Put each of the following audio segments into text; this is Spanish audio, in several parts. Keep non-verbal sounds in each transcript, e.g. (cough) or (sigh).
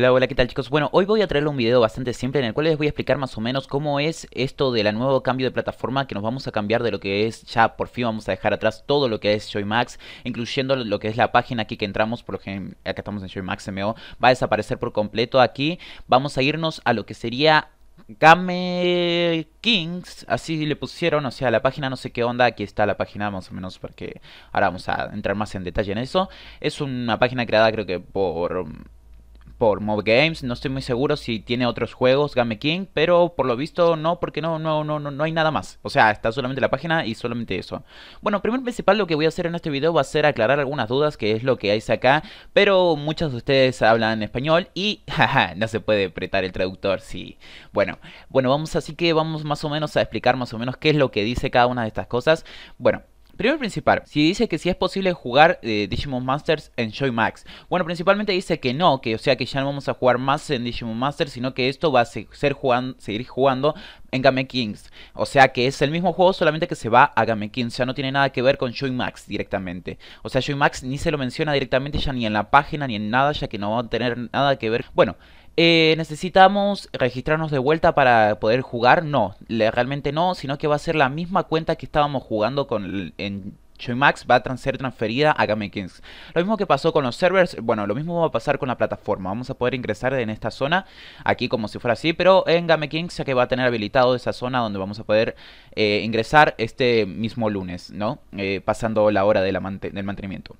Hola, hola, ¿qué tal chicos? Bueno, hoy voy a traer un video bastante simple en el cual les voy a explicar más o menos cómo es esto de la nuevo cambio de plataforma que nos vamos a cambiar de lo que es, ya por fin vamos a dejar atrás todo lo que es Joymax, incluyendo lo que es la página aquí que entramos, por ejemplo, acá estamos en Joymax MO, va a desaparecer por completo aquí, vamos a irnos a lo que sería Game Kings, así le pusieron, o sea, la página no sé qué onda, aquí está la página más o menos porque ahora vamos a entrar más en detalle en eso. Es una página creada creo que por por Mob Games. No estoy muy seguro si tiene otros juegos Game King, pero por lo visto no, porque no, no, no, no hay nada más. O sea, está solamente la página y solamente eso. Bueno, primero principal lo que voy a hacer en este video va a ser aclarar algunas dudas, que es lo que hay acá, pero muchos de ustedes hablan español y (laughs) jaja, no se puede apretar el traductor, sí. Bueno, bueno, vamos así que vamos más o menos a explicar más o menos qué es lo que dice cada una de estas cosas. Bueno, Primero principal, si dice que si es posible jugar eh, Digimon Masters en Joy Max. Bueno, principalmente dice que no, que o sea que ya no vamos a jugar más en Digimon Masters, sino que esto va a ser jugar seguir jugando en Game Kings. O sea que es el mismo juego, solamente que se va a Game Kings. Ya no tiene nada que ver con Joy Max directamente. O sea, Joy Max ni se lo menciona directamente ya ni en la página ni en nada, ya que no va a tener nada que ver. Bueno, eh, ¿necesitamos registrarnos de vuelta para poder jugar? No, realmente no, sino que va a ser la misma cuenta que estábamos jugando con en Joymax, va a ser transferida a GameKings. Lo mismo que pasó con los servers, bueno, lo mismo va a pasar con la plataforma. Vamos a poder ingresar en esta zona, aquí como si fuera así, pero en GameKings ya que va a tener habilitado esa zona donde vamos a poder eh, ingresar este mismo lunes, ¿no? Eh, pasando la hora del mantenimiento.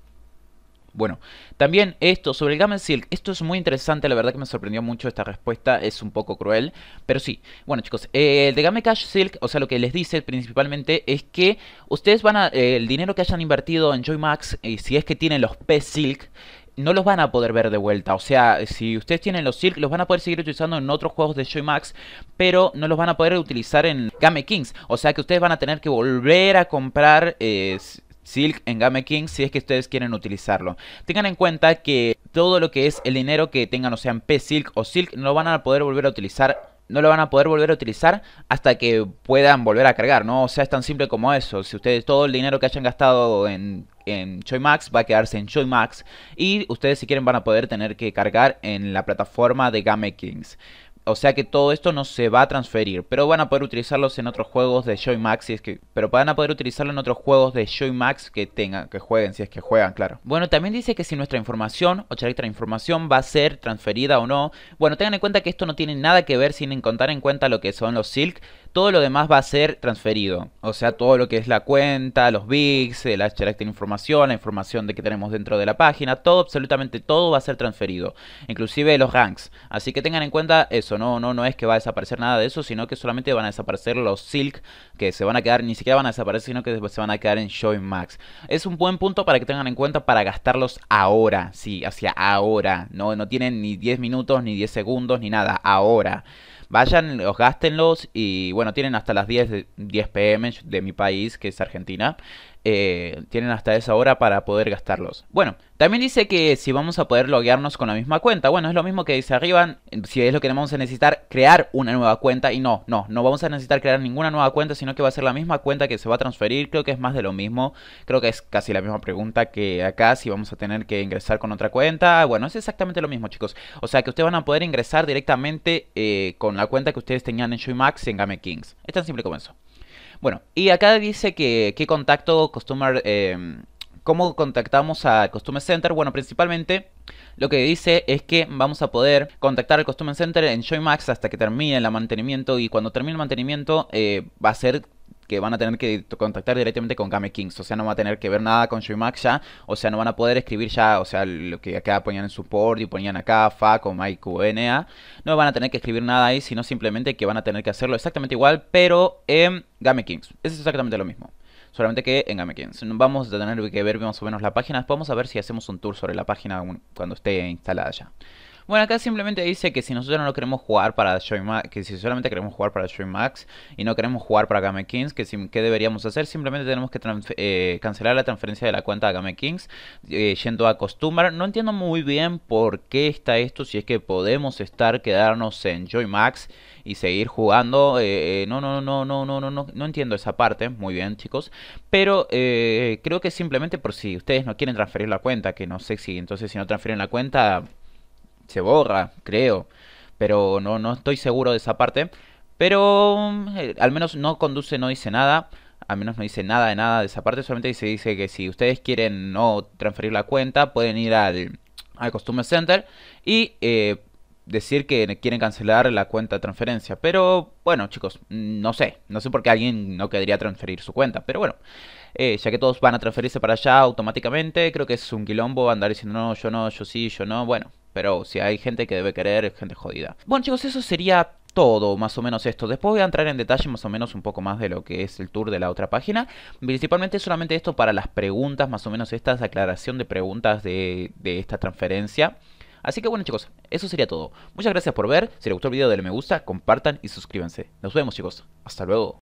Bueno, también esto sobre el Game Silk, esto es muy interesante, la verdad que me sorprendió mucho esta respuesta, es un poco cruel, pero sí. Bueno chicos, eh, el de Game Cash Silk, o sea lo que les dice principalmente es que ustedes van a, eh, el dinero que hayan invertido en Max y eh, si es que tienen los P-Silk, no los van a poder ver de vuelta. O sea, si ustedes tienen los Silk, los van a poder seguir utilizando en otros juegos de Joy Max, pero no los van a poder utilizar en Game Kings. O sea que ustedes van a tener que volver a comprar eh, Silk en Game si es que ustedes quieren utilizarlo. Tengan en cuenta que todo lo que es el dinero que tengan, o sea, en P-Silk o Silk, no lo van a poder volver a utilizar. No lo van a poder volver a utilizar hasta que puedan volver a cargar, ¿no? O sea, es tan simple como eso. Si ustedes todo el dinero que hayan gastado en, en Max va a quedarse en Max Y ustedes si quieren van a poder tener que cargar en la plataforma de Game Kings. O sea que todo esto no se va a transferir, pero van a poder utilizarlos en otros juegos de Joy Max, si es que, pero van a poder utilizarlo en otros juegos de Joy Max que tengan, que jueguen, si es que juegan, claro. Bueno, también dice que si nuestra información o nuestra información va a ser transferida o no. Bueno, tengan en cuenta que esto no tiene nada que ver sin contar en cuenta lo que son los Silk, todo lo demás va a ser transferido. O sea, todo lo que es la cuenta, los bigs, el de información, la información de que tenemos dentro de la página, todo, absolutamente todo va a ser transferido. Inclusive los ranks. Así que tengan en cuenta eso, no, no, no es que va a desaparecer nada de eso, sino que solamente van a desaparecer los silk que se van a quedar, ni siquiera van a desaparecer, sino que se van a quedar en Showing Max. Es un buen punto para que tengan en cuenta para gastarlos ahora, sí, hacia ahora. No, no tienen ni 10 minutos, ni 10 segundos, ni nada, ahora. Vayan, los gástenlos y bueno, tienen hasta las 10, 10 pm de mi país, que es Argentina. Eh, tienen hasta esa hora para poder gastarlos. Bueno, también dice que si vamos a poder loguearnos con la misma cuenta. Bueno, es lo mismo que dice arriba. Si es lo que vamos a necesitar, crear una nueva cuenta. Y no, no, no vamos a necesitar crear ninguna nueva cuenta, sino que va a ser la misma cuenta que se va a transferir. Creo que es más de lo mismo. Creo que es casi la misma pregunta que acá, si vamos a tener que ingresar con otra cuenta. Bueno, es exactamente lo mismo, chicos. O sea, que ustedes van a poder ingresar directamente eh, con la cuenta que ustedes tenían en ShoeMax y en Game Kings. Es tan simple como eso. Bueno, y acá dice que qué contacto customer... Eh, ¿Cómo contactamos a Customer Center? Bueno, principalmente lo que dice es que vamos a poder contactar al Customer Center en Joymax hasta que termine el mantenimiento y cuando termine el mantenimiento eh, va a ser que van a tener que contactar directamente con Game Kings. O sea, no va a tener que ver nada con Showmax ya. O sea, no van a poder escribir ya, o sea, lo que acá ponían en su support y ponían acá FAC o MyQNA. No van a tener que escribir nada ahí, sino simplemente que van a tener que hacerlo exactamente igual, pero en Game Kings. Es exactamente lo mismo solamente que en GameKings. Vamos a tener que ver más o menos la página, después vamos a ver si hacemos un tour sobre la página cuando esté instalada ya. Bueno, acá simplemente dice que si nosotros no queremos jugar para Joy Max, que si solamente queremos jugar para Joy Max y no queremos jugar para Game Kings, que ¿qué deberíamos hacer? Simplemente tenemos que eh, cancelar la transferencia de la cuenta a Game Kings eh, yendo a Costumer. No entiendo muy bien por qué está esto, si es que podemos estar, quedarnos en Joy Max y seguir jugando. Eh, no, no, no, no, no, no, no, no entiendo esa parte. Muy bien, chicos. Pero creo que simplemente por si ustedes no quieren transferir la cuenta, que no sé si entonces si no transfieren la cuenta se borra, creo. Pero no, no estoy seguro de esa parte. Pero mm, eh, al menos no conduce, no dice nada. Al menos no dice nada de nada de esa parte. Solamente se dice que si ustedes quieren no transferir la cuenta, pueden ir al, al Customer Center y eh, decir que quieren cancelar la cuenta de transferencia. Pero bueno, chicos, mm, no sé. No sé por qué alguien no querría transferir su cuenta. Pero bueno, eh, ya que todos van a transferirse para allá automáticamente, creo que es un quilombo andar diciendo no, yo no, yo sí, yo no. Bueno, pero si hay gente que debe querer, gente jodida. Bueno chicos, eso sería todo más o menos esto. Después voy a entrar en detalle más o menos un poco más de lo que es el tour de la otra página. Principalmente solamente esto para las preguntas, más o menos estas aclaración de preguntas de, de esta transferencia. Así que bueno chicos, eso sería todo. Muchas gracias por ver. Si les gustó el video denle me gusta, compartan y suscríbanse. Nos vemos chicos. Hasta luego.